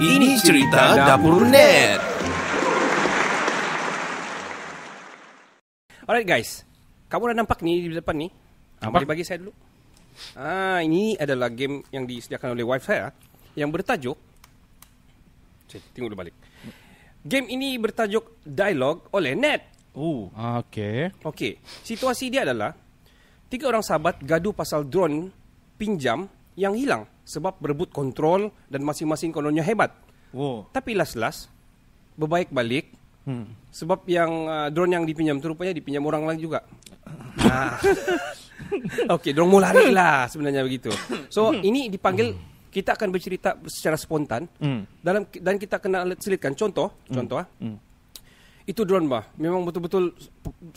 Ini cerita Dapur Net. Alright guys. Kamu dah nampak ni di depan ni? Apa? Bagi, bagi saya dulu. Ah, ini adalah game yang disediakan oleh wife saya ah, yang bertajuk Cik, tengok dulu balik. Game ini bertajuk Dialog oleh Net. Oh, okay. Okay. Situasi dia adalah tiga orang sahabat gaduh pasal drone pinjam yang hilang sebab berebut kontrol dan masing-masing kononnya hebat. Wow. Oh. Tapi last-last berbaik balik hmm. sebab yang uh, drone yang dipinjam tu rupanya dipinjam orang lain juga. Nah. Okey, drone mula lah sebenarnya begitu. So hmm. ini dipanggil kita akan bercerita secara spontan hmm. dalam dan kita kena selitkan contoh, hmm. contoh. Ah. Hmm itu drone bah memang betul-betul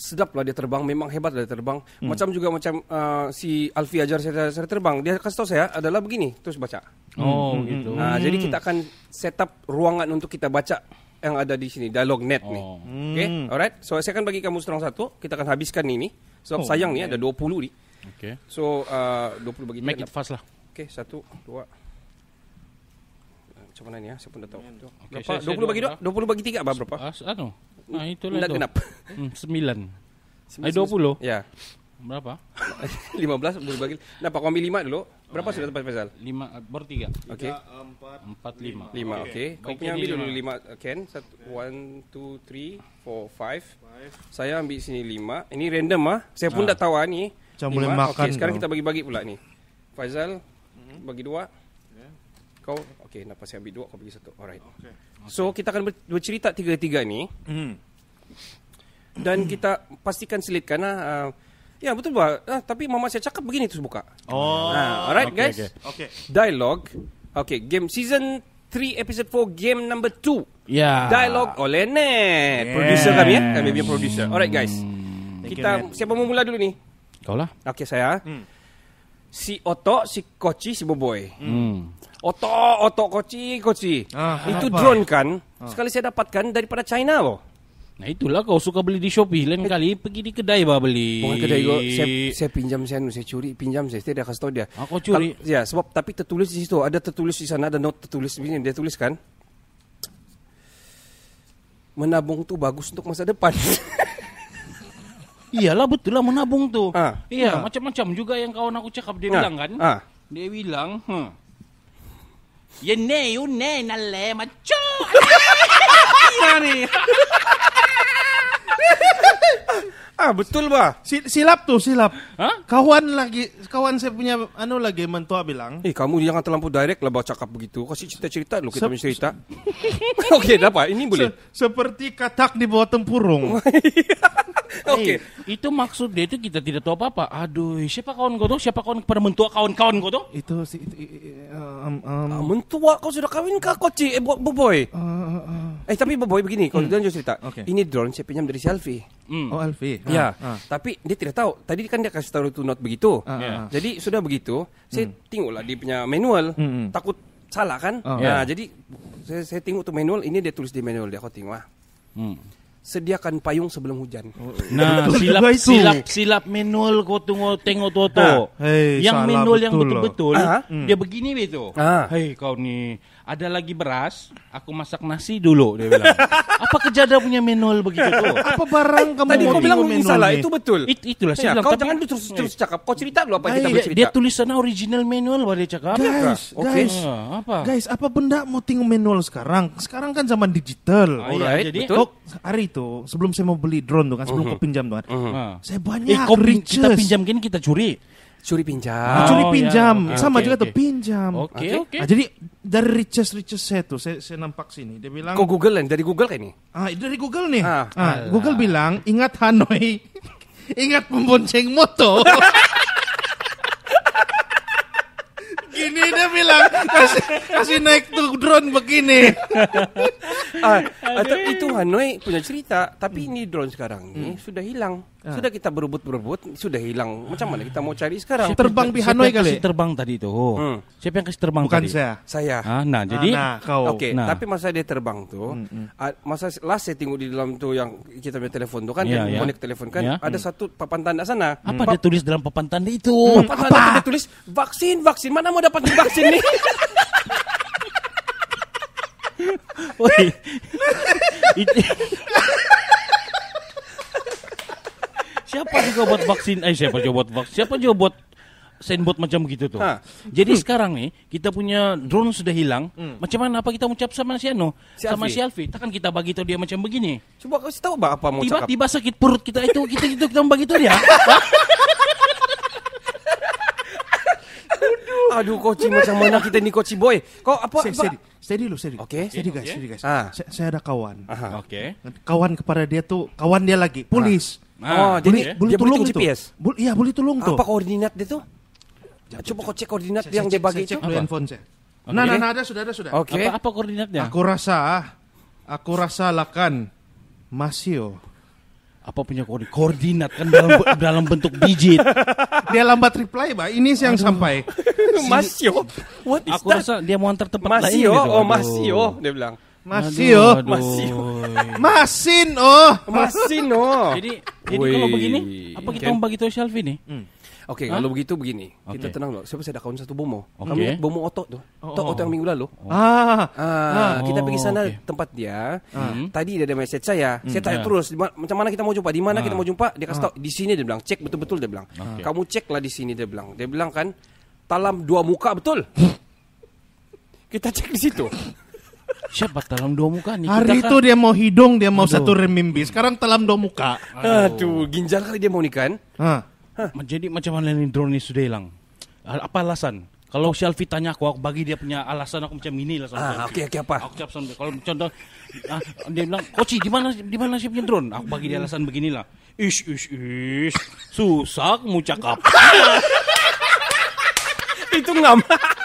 sedap lah dia terbang memang hebat lah dia terbang hmm. macam juga macam uh, si Alfi ajar saya, saya terbang dia kasih tahu saya adalah begini terus baca hmm, oh hmm. gitu nah hmm. Ah, jadi kita akan set up ruangan untuk kita baca yang ada di sini dialog net oh. nih okay hmm. alright so saya akan bagi kamu seorang satu kita akan habiskan ini sebab oh, sayang okay. nih ada 20 nih okay so uh, 20 bagi make it fast lah okay satu dua Cuma ya, saya pun dah tahu. Okay, berapa? Saya, saya 20 bagi 2? 20 bagi 3 apa berapa? Ah, Nah, itulah Nak genap. Hmm, sembilan. Hmm, dua puluh? Ya. Berapa? Lima belas. Bagi. Dapat kau ambil lima dulu. Berapa ah, sudah tempat Faisal? Lima, ah, baru tiga. Okay. empat, lima. Lima, okay. okay. Kau punya ambil dulu lima, Ken. Uh, Satu, one, two, three, four, five. Saya ambil sini lima. Ini random ah. Saya pun ah. tak tahu ah ni. Macam boleh makan. Okay, sekarang kita bagi-bagi pula ni. Faisal, bagi dua. Ya. Kau Okay nafas yang ambil dua Kau pergi satu Alright okay. Okay. So kita akan bercerita Tiga-tiga ni mm. Dan kita Pastikan selitkan lah uh, Ya betul buat ah, Tapi mama saya cakap Begini terus buka oh. ah, Alright okay, guys okay. okay. Dialog Okay game Season 3 episode 4 Game number 2 yeah. Dialog oleh Ned yeah. Producer kami ya Kami punya producer Alright guys hmm. Thank Kita you, Siapa mau mula dulu ni Kau lah Okay saya ah. hmm. si Oto, si Koci, si Boboy. Hmm. Oto, Oto, Koci, Koci. Ah, itu kenapa? drone kan? Ah. Sekali saya dapatkan daripada China loh. Nah itulah kau suka beli di Shopee Lain eh. kali pergi di kedai bah beli Bukan kedai gua, saya, saya pinjam saya, anu, saya curi Pinjam saya, tidak dah kasih tahu dia Aku ah, curi Ya sebab tapi tertulis di situ Ada tertulis di sana Ada note tertulis di sini Dia tuliskan Menabung tu bagus untuk masa depan Iyalah betul lah menabung tu. Ha. Iya, ha. macam-macam juga yang kawan aku cakap dia ha. bilang kan. Ha. Dia bilang, "Hmm. Ye ne yu ne na le macho." Ya ni. Ah betul bah. Si, silap tuh silap. Hah? Kawan lagi kawan saya punya anu lagi mentua bilang. Eh kamu jangan terlampau direct lah bawa cakap begitu. Kasih cerita-cerita lu kita cerita. Oke, okay, dapat ini boleh. Se seperti katak di bawah tempurung. Oke. okay. Eh, itu maksud dia itu kita tidak tahu apa-apa. Aduh, siapa kawan kau tuh? Siapa kawan kepada mentua kawan-kawan kau tuh? Itu si itu, um, um. Ah, mentua kau sudah kawin kah kau, Ci? Eh, boy. Uh, uh, uh. Eh tapi Boy begini, kalau hmm. dia cerita, okay. ini drone saya pinjam dari si Hmm. Oh Alfi. Ya. Ah, ah. Tapi dia tidak tahu. Tadi kan dia kasih tahu itu not begitu. Ah, yeah. ah. Jadi sudah begitu, saya hmm. tengoklah dia punya manual. Hmm. hmm. Takut salah kan? Oh. Nah, yeah. jadi saya, saya tengok tuh manual, ini dia tulis di manual dia aku tengok. Ah. Hmm. Sediakan payung sebelum hujan. Oh, oh. Nah, silap silap silap manual kau tunggu tengok toto. Nah, hey, yang manual yang betul-betul uh ah, -huh. Ah. dia begini begitu. Hei kau ni ada lagi beras, aku masak nasi dulu dia bilang. apa kejadian punya manual begitu tuh? Apa barang kamu Tadi kau bilang ini salah, itu betul. It, itulah saya bilang. Kau jangan terus terus cakap. Kau cerita dulu apa kita bercerita. Dia tulis sana original manual baru dia cakap. Guys, guys, apa? Guys, apa benda mau tinggal manual sekarang? Sekarang kan zaman digital. Oh, iya, Alright, jadi betul. Oh, hari itu sebelum saya mau beli drone tuh kan, sebelum uh-huh. kau pinjam tuh kan. Uh-huh. Saya uh-huh. banyak eh, kau pinjam gini kita curi. Curi pinjam. Ah, oh, curi pinjam, ya, okay, sama okay, juga okay. tuh pinjam. Oke, okay, oke. Okay. Nah, jadi dari riches riches saya tuh saya, saya nampak sini dia bilang Kok Google kan? Dari Google kayak ini. Ah, dari Google nih. Ah. ah, ah Google bilang ingat Hanoi. ingat pembonceng moto. Gini dia bilang kasih, kasih naik tuh drone begini. ah, atau ah, itu Hanoi punya cerita, tapi hmm. ini drone sekarang ini hmm. sudah hilang. Ah. Sudah kita berebut-berebut, sudah hilang. Macam mana kita mau cari sekarang? Terbang di Hanoi siapa kali. terbang tadi itu. Hmm. Siapa yang kasih terbang Bukan tadi? Bukan saya. Saya. Ah, nah, jadi ah, nah, kau. Oke, okay, nah. tapi masa dia terbang tuh, hmm, hmm. Ah, masa last saya tengok di dalam tuh yang kita punya telepon tuh kan, yeah, yang yeah. Iya. telepon kan, yeah. ada hmm. satu papan tanda sana. Apa hmm. dia tulis dalam papan tanda itu? Hmm. Papan apa? tanda tulis vaksin, vaksin. Mana mau dapat vaksin nih? Woi. siapa juga buat vaksin? Eh siapa juga buat vaksin? Siapa juga buat sendbot macam gitu tuh. Ha. Ah. Jadi hmm. sekarang nih kita punya drone sudah hilang. Hmm. Macam mana apa kita ucap sama si Ano? Si sama si Alfi. Takkan kita bagi tahu dia macam begini. Coba kasih tahu apa mau Tiba-tiba sakit perut kita itu kita itu kita, kita bagi tahu dia. Aduh, coaching macam mana kita ini koci boy? Kok apa? Steady, steady, steady lu, steady. Oke. Okay. Steady guys, okay. steady guys. Ah. Saya, saya ada kawan. Oke. Okay. Kawan kepada dia tuh, kawan dia lagi, polis. Ah. ah. Oh, buli, jadi buli dia tulung GPS? Bul, iya, buli tulung tuh. Apa koordinat dia tuh? Coba kau cek koordinat yang dia bagi itu. Cek handphone saya. Okay. Nah, nah, nah, ada, sudah, ada, sudah. Oke. Okay. Apa, apa koordinatnya? Aku rasa, aku rasa lakan Masio apa punya koordinat? Koordinat kan dalam, dalam bentuk digit. Dia lambat reply, Pak. Ini yang sampai. Masio. What is Aku that? rasa dia mau antar tempat Masio, lain. Masio, oh Masio, dia bilang. Masio. Masio. Masin, oh. Masin, oh. Jadi, Wih. jadi kalau begini, apa kita mau bagi tahu Shelfie nih? Hmm Oke, okay, kalau begitu begini. Okay. Kita tenang loh. Siapa saya ada kawan satu bomo. Okay. Kamu bomo otot tuh. Oh, otot oh, oh. yang minggu lalu. Oh. Ah, ah, ah. kita pergi sana okay. tempat dia. Ah. Hmm. Tadi dia ada message saya. Mm. Saya tanya yeah. terus macam mana kita mau jumpa? Di mana ah. kita mau jumpa? Dia kasih ah. tahu di sini dia bilang. Cek betul-betul dia bilang. Okay. Kamu cek lah di sini dia bilang. Dia bilang kan talam dua muka betul. kita cek di situ. Siapa talam dua muka nih? Hari kita itu dia mau hidung, dia mau Aduh. satu remimbi. Sekarang talam dua muka. Aduh, Aduh ginjal kali dia mau nikah. Ah. Huh. Jadi macam mana ini drone ini sudah hilang? Ah, apa alasan? Kalau oh. selfie tanya aku, aku bagi dia punya alasan aku macam ini lah. Ah, oke oke okay, apa? Aku cap Kalau contoh ah, dia bilang, "Koci, di mana di mana si drone?" Aku bagi dia alasan beginilah. Ish ish ish. Susah mau cakap. Itu ngamak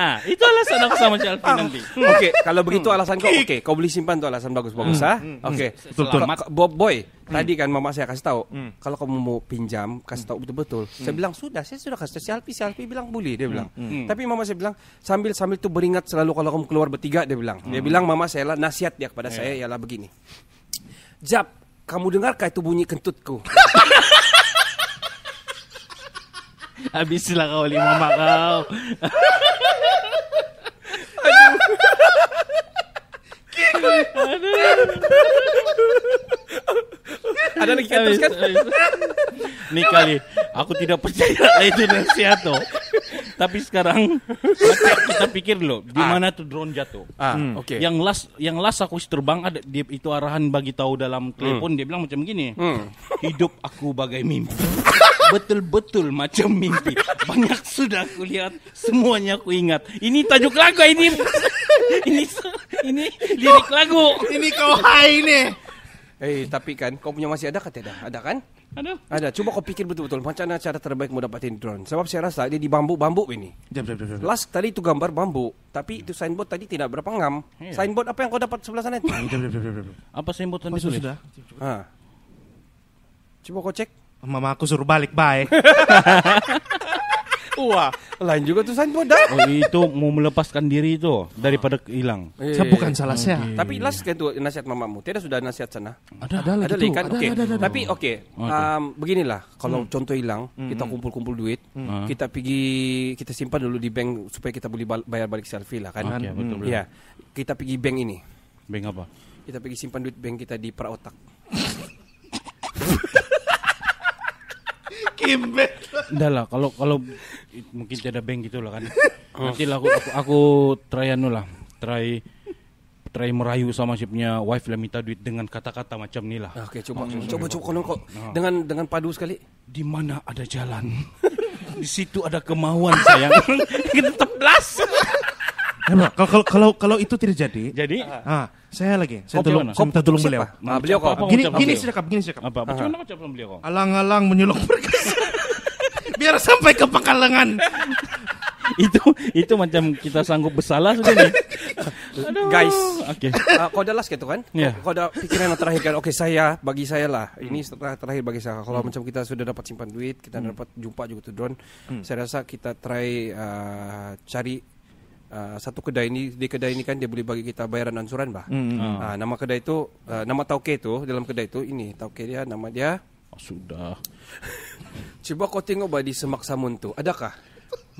nah, itu alasan aku sama si Alvin ah, nanti. Oke, okay, kalau begitu alasan kau, oke, okay, kau beli simpan tuh alasan bagus-bagus, hmm. Ah. hmm. Oke. Okay. Hmm. Betul, Bob Boy, hmm. tadi kan mama saya kasih tahu, hmm. kalau kamu mau pinjam, kasih tahu hmm. betul-betul. Hmm. Saya bilang sudah, saya sudah kasih tahu si Alpi, si Alpi bilang boleh, dia bilang. Hmm. Tapi mama saya bilang sambil sambil tuh beringat selalu kalau kamu keluar bertiga, dia bilang. Hmm. Dia bilang mama saya lah nasihat dia kepada yeah. saya ialah begini. Jap, kamu dengarkah itu bunyi kentutku? Habislah kau lima mama kau. Ada lagi kan Nih kali, aku tidak percaya itu Nasiato. Tapi sekarang kita pikir lo, di ah. mana tuh drone jatuh? Ah, hmm. Oke. Yang last yang last aku terbang ada dia itu arahan bagi tahu dalam telepon hmm. dia bilang macam gini. Hmm. Hidup aku bagai mimpi. Betul-betul macam mimpi. Banyak sudah aku lihat, semuanya aku ingat. Ini tajuk lagu ini ini ini lirik lagu. Ini kau hai nih. Eh, hey, tapi kan kau punya masih ada katanya dah. Ada kan? Ada. Ada. Coba kau pikir betul-betul macam mana cara terbaik mau dapatin drone. Sebab saya rasa dia di bambu-bambu ini. Jam, jam, jam, Last tadi itu gambar bambu, tapi itu signboard tadi tidak berapa ngam. Iya. Signboard apa yang kau dapat sebelah sana itu? Jam, jam, jam, jam, Apa signboard tadi sudah? sudah. Ah. Coba kau cek. Mama aku suruh balik, bye. Wah, lain juga tuh saya modal. Oh, itu mau melepaskan diri itu daripada hilang. Eh, saya bukan salah okay. Oh, saya. Tapi las kayak tuh nasihat mamamu. Tidak sudah nasihat sana. Ada ada, ada lagi kan. Oke. Okay. Tapi oke. Okay. Oh, um, beginilah kalau hmm. contoh hilang, hmm, kita hmm. kumpul-kumpul duit, hmm. Ah. kita pergi kita simpan dulu di bank supaya kita boleh bayar balik selfie lah kan. Okay, hmm. betul, hmm. Ya. Kita pergi bank ini. Bank apa? Kita pergi simpan duit bank kita di Praotak. Kimbet. Enggak lah, kalau kalau mungkin tidak bank gitu lah kan. Oh. Nanti lah aku aku, aku try anu lah, try try merayu sama si wife lah minta duit dengan kata-kata macam ni lah. Oke, coba, coba coba kalau kok dengan dengan padu sekali. Di mana ada jalan? Di situ ada kemauan sayang. Kita teblas. Nah, kalau kalau kalau itu terjadi, jadi ah, ah, saya lagi, saya tolong, saya minta tolong beliau. Ma, ah, beliau kok. Gini, gini sikap, gini sikap. Apa? Bagaimana ah. beliau kok? Alang-alang menyulung perkasa. Biar sampai ke pangkalengan itu itu macam kita sanggup bersalah sudah nih. Guys, oke. Okay. Uh, kode last gitu kan? Yeah. dah pikiran terakhir kan. Oke, okay, saya bagi saya lah. Ini setelah terakhir bagi saya. Kalau hmm. macam kita sudah dapat simpan duit, kita hmm. dapat jumpa juga tuh drone. Hmm. Saya rasa kita try uh, cari uh, satu kedai ini di kedai ini kan dia boleh bagi kita bayaran ansuran bah. Hmm. Uh, nama kedai itu uh, nama tauke itu dalam kedai itu ini tauke dia nama dia oh, sudah. Coba kau tengok bah di Semak Samun tu. Adakah?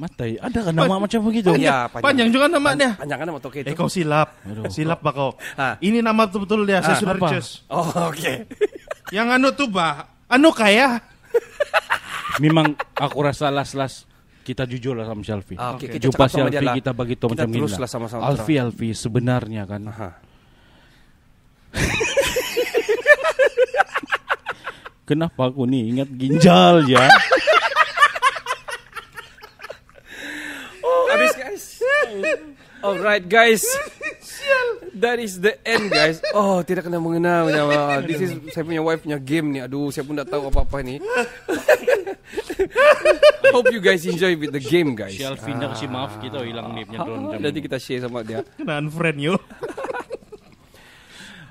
Matai, ada kan nama Pan- macam begitu? Iya, panjang, ya, panjang. panjang juga namanya. Pan- panjang kan nama tauke itu. Eh kau silap. Aduh. Silap bah kau. Ha. Ini nama betul-betul dia, ha. saya ah, sudah Oh, oke. Yang anu tuh bah, anu kaya. Memang aku rasa las-las kita jujur lah sama si Alfi. Ah, okay. Kita Jumpa si kita bagi tahu macam ini lah. Alfi Alfi sebenarnya kan. Kenapa aku nih ingat ginjal ya? oh, habis guys. Alright guys. That is the end guys. Oh, tidak kena mengena This is saya punya wife punya game nih. Aduh, saya pun tidak tahu apa-apa nih. Hope you guys enjoy with the game guys. Si Alvina kasih maaf kita hilang game-nya ah. Nanti kita share sama dia. Kena unfriend you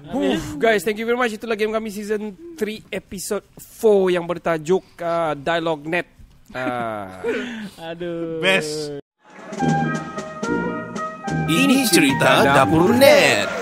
Oof, guys, thank you very much. Itulah game kami season 3 episode 4 yang bertajuk uh, Dialog Net. Uh, Aduh. Best. Ini cerita dapur net.